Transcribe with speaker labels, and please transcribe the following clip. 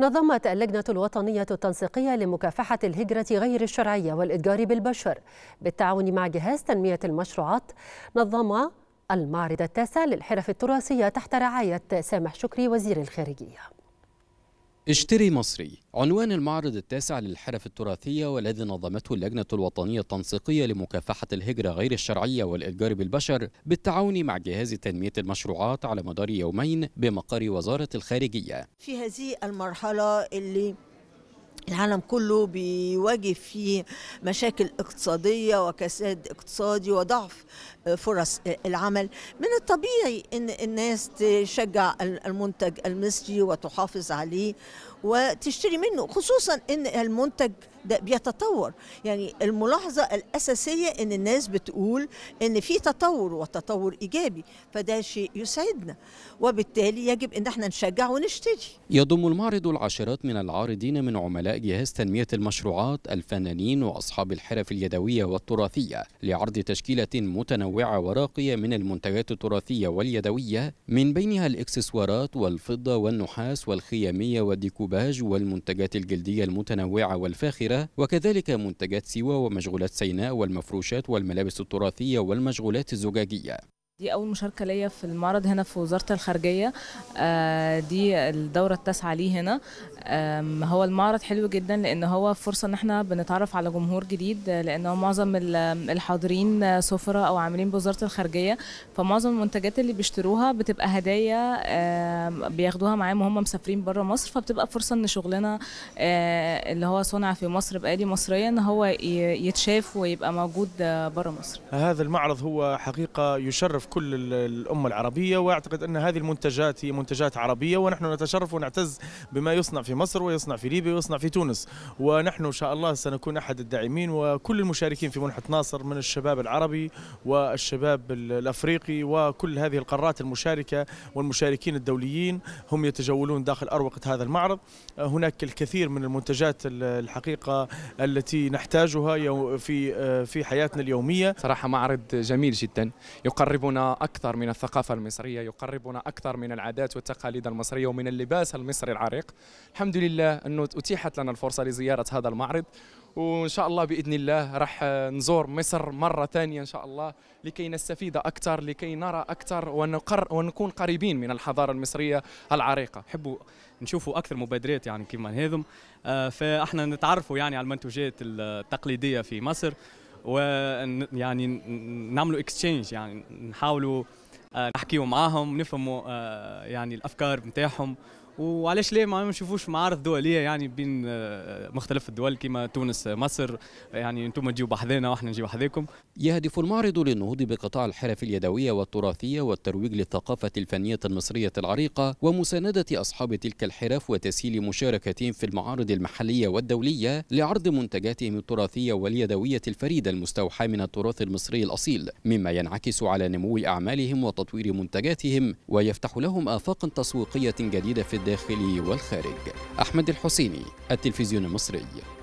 Speaker 1: نظمت اللجنة الوطنية التنسيقية لمكافحة الهجرة غير الشرعية والإتجار بالبشر بالتعاون مع جهاز تنمية المشروعات نظم المعرض التاسع للحرف التراثية تحت رعاية سامح شكري وزير الخارجية
Speaker 2: اشتري مصري عنوان المعرض التاسع للحرف التراثية والذي نظمته اللجنة الوطنية التنسيقية لمكافحة الهجرة غير الشرعية والإتجار بالبشر بالتعاون مع جهاز تنمية المشروعات على مدار يومين بمقر وزارة الخارجية
Speaker 1: في هذه المرحلة اللي العالم كله بيواجه فيه مشاكل اقتصادية وكساد اقتصادي وضعف آه، فرص آه، العمل من الطبيعي أن الناس تشجع المنتج المصري وتحافظ عليه وتشتري منه خصوصا أن المنتج ده بيتطور يعني الملاحظة الأساسية أن الناس بتقول أن في تطور وتطور إيجابي فده شيء يسعدنا وبالتالي يجب أن احنا نشجع ونشتري
Speaker 2: يضم المعرض العشرات من العارضين من عملاء جهاز تنمية المشروعات الفنانين وأصحاب الحرف اليدوية والتراثية لعرض تشكيلة متنوعة وراقية من المنتجات التراثية واليدوية من بينها الإكسسوارات والفضة والنحاس والخيامية والديكوباج والمنتجات الجلدية المتنوعة والفاخرة وكذلك منتجات سيوة ومشغولات سيناء والمفروشات والملابس التراثية والمشغولات الزجاجية
Speaker 3: دي أول مشاركة ليا في المعرض هنا في وزارة الخارجية آه، دي الدورة التاسعة ليه هنا هو المعرض حلو جدا لأن هو فرصة إن احنا بنتعرف على جمهور جديد لأن معظم الحاضرين سفراء أو عاملين بوزارة الخارجية فمعظم المنتجات اللي بيشتروها بتبقى هدايا بياخدوها معاهم وهم مسافرين بره مصر فبتبقى فرصة إن شغلنا آه، اللي هو صنع في مصر بآلي مصرية إن هو يتشاف ويبقى موجود آه، بره مصر
Speaker 4: هذا المعرض هو حقيقة يشرف كل الأمة العربية وأعتقد أن هذه المنتجات هي منتجات عربية ونحن نتشرف ونعتز بما يصنع في مصر ويصنع في ليبيا ويصنع في تونس ونحن إن شاء الله سنكون أحد الداعمين وكل المشاركين في منحة ناصر من الشباب العربي والشباب الأفريقي وكل هذه القارات المشاركة والمشاركين الدوليين هم يتجولون داخل أروقة هذا المعرض هناك الكثير من المنتجات الحقيقة التي نحتاجها في آه، في حياتنا اليومية صراحة معرض جميل جدا يقربنا يقربنا أكثر من الثقافة المصرية يقربنا أكثر من العادات والتقاليد المصرية ومن اللباس المصري العريق الحمد لله أنه أتيحت لنا الفرصة لزيارة هذا المعرض وان شاء الله باذن الله راح نزور مصر مره ثانيه ان شاء الله لكي نستفيد اكثر لكي نرى اكثر
Speaker 5: ونقر ونكون قريبين من الحضاره المصريه العريقه نحبوا نشوفوا اكثر مبادرات يعني كما هذم آه، فاحنا نتعرفوا يعني على المنتوجات التقليديه في مصر ويعني نعملوا اكستشينج يعني نحاولوا آه، نحكيوا معاهم نفهموا آه، يعني الافكار نتاعهم وعلاش ليه ما نشوفوش معارض دوليه يعني بين آه، مختلف الدول كما تونس آه، مصر يعني انتم تجيو بحذانا واحنا نجيو بحذاكم يهدف المعرض للنهوض بقطاع الحرف اليدويه والتراثيه
Speaker 2: والترويج للثقافه الفنيه المصريه العريقه ومسانده اصحاب تلك الحرف وتسهيل مشاركتهم في المعارض المحليه والدوليه لعرض منتجاتهم التراثيه واليدويه الفريده المستوحاه من التراث المصري الاصيل مما ينعكس على نمو اعمالهم وتطوير منتجاتهم ويفتح لهم افاقا تسويقيه جديده في الداخلي والخارج أحمد الحسيني التلفزيون المصري